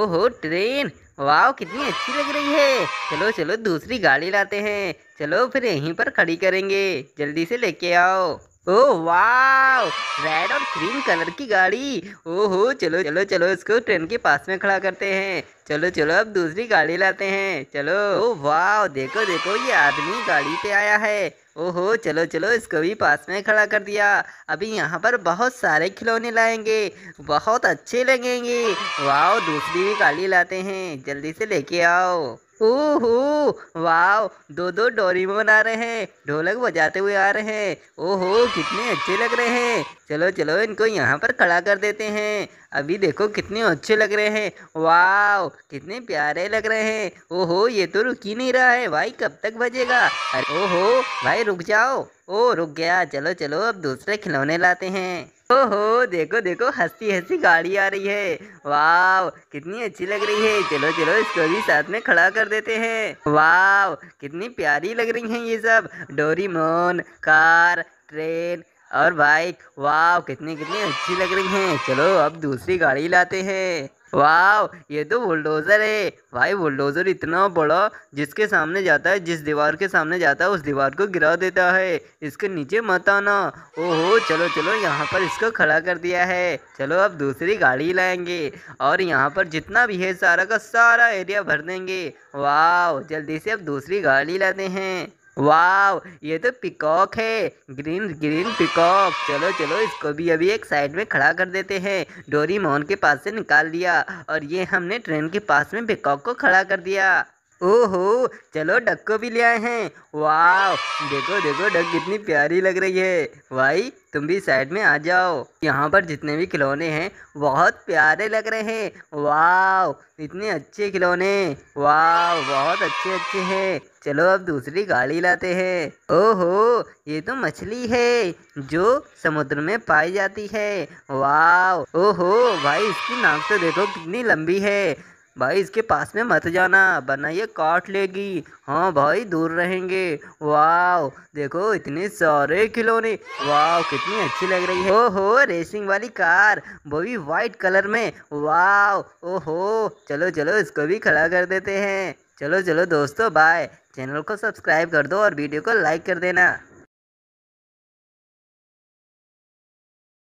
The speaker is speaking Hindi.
ओहो ट्रेन वाह कितनी अच्छी लग रही है चलो चलो दूसरी गाड़ी लाते हैं चलो फिर यहीं पर खड़ी करेंगे जल्दी से लेके आओ ओ वाह रेड और क्रीम कलर की गाड़ी ओहो चलो चलो चलो इसको ट्रेन के पास में खड़ा करते हैं चलो चलो अब दूसरी गाड़ी लाते हैं चलो ओ वाह देखो देखो ये आदमी गाड़ी पे आया है ओहो चलो चलो इसको भी पास में खड़ा कर दिया अभी यहाँ पर बहुत सारे खिलौने लाएंगे बहुत अच्छे लगेंगे वाह दूसरी भी गाड़ी लाते हैं जल्दी से लेके आओ ओहो वाह दो दो डोरीमोन आ रहे हैं ढोलक बजाते हुए आ रहे हैं ओहो कितने अच्छे लग रहे हैं चलो चलो इनको यहाँ पर खड़ा कर देते हैं अभी देखो कितने अच्छे लग रहे हैं वाह कितने प्यारे लग रहे हैं ओहो ये तो रुक ही नहीं रहा है भाई कब तक बजेगा अरे ओहो भाई रुक जाओ ओ रुक गया चलो चलो अब दूसरे खिलौने लाते हैं ओहो देखो देखो हंसी हंसी गाड़ी आ रही है वाव कितनी अच्छी लग रही है चलो चलो इसको भी साथ में खड़ा कर देते हैं वाव कितनी प्यारी लग रही हैं ये सब डोरीमोन कार ट्रेन और भाई वाह कितनी कितनी अच्छी लग रही हैं चलो अब दूसरी गाड़ी लाते हैं वाह ये तो बुलडोज़र है भाई बुलडोज़र इतना बड़ा जिसके सामने जाता है जिस दीवार के सामने जाता है उस दीवार को गिरा देता है इसके नीचे मत आना ओहो चलो चलो यहाँ पर इसको खड़ा कर दिया है चलो अब दूसरी गाड़ी लाएंगे और यहाँ पर जितना भी है सारा का सारा एरिया भर देंगे वाह जल्दी से अब दूसरी गाड़ी लाते हैं वाव ये तो पिकॉक है ग्रीन ग्रीन पिकॉक चलो चलो इसको भी अभी एक साइड में खड़ा कर देते हैं डोरी मोहन के पास से निकाल लिया और ये हमने ट्रेन के पास में पिकॉक को खड़ा कर दिया ओहो चलो डक को भी ले आए हैं वाह देखो देखो डक कितनी प्यारी लग रही है भाई तुम भी साइड में आ जाओ यहाँ पर जितने भी खिलौने हैं बहुत प्यारे लग रहे हैं वाह इतने अच्छे खिलौने वाह बहुत अच्छे अच्छे हैं चलो अब दूसरी गाड़ी लाते हैं ओहो ये तो मछली है जो समुद्र में पाई जाती है वाह ओहो भाई इसकी नाक तो देखो कितनी लंबी है भाई इसके पास में मत जाना वरना ये काट लेगी हाँ भाई दूर रहेंगे वाह देखो इतने सारे खिलौने वाह कितनी अच्छी लग रही है ओहो रेसिंग वाली कार वो भी वाइट कलर में वाह ओहो चलो चलो इसको भी खड़ा कर देते हैं चलो चलो दोस्तों बाय चैनल को सब्सक्राइब कर दो और वीडियो को लाइक कर देना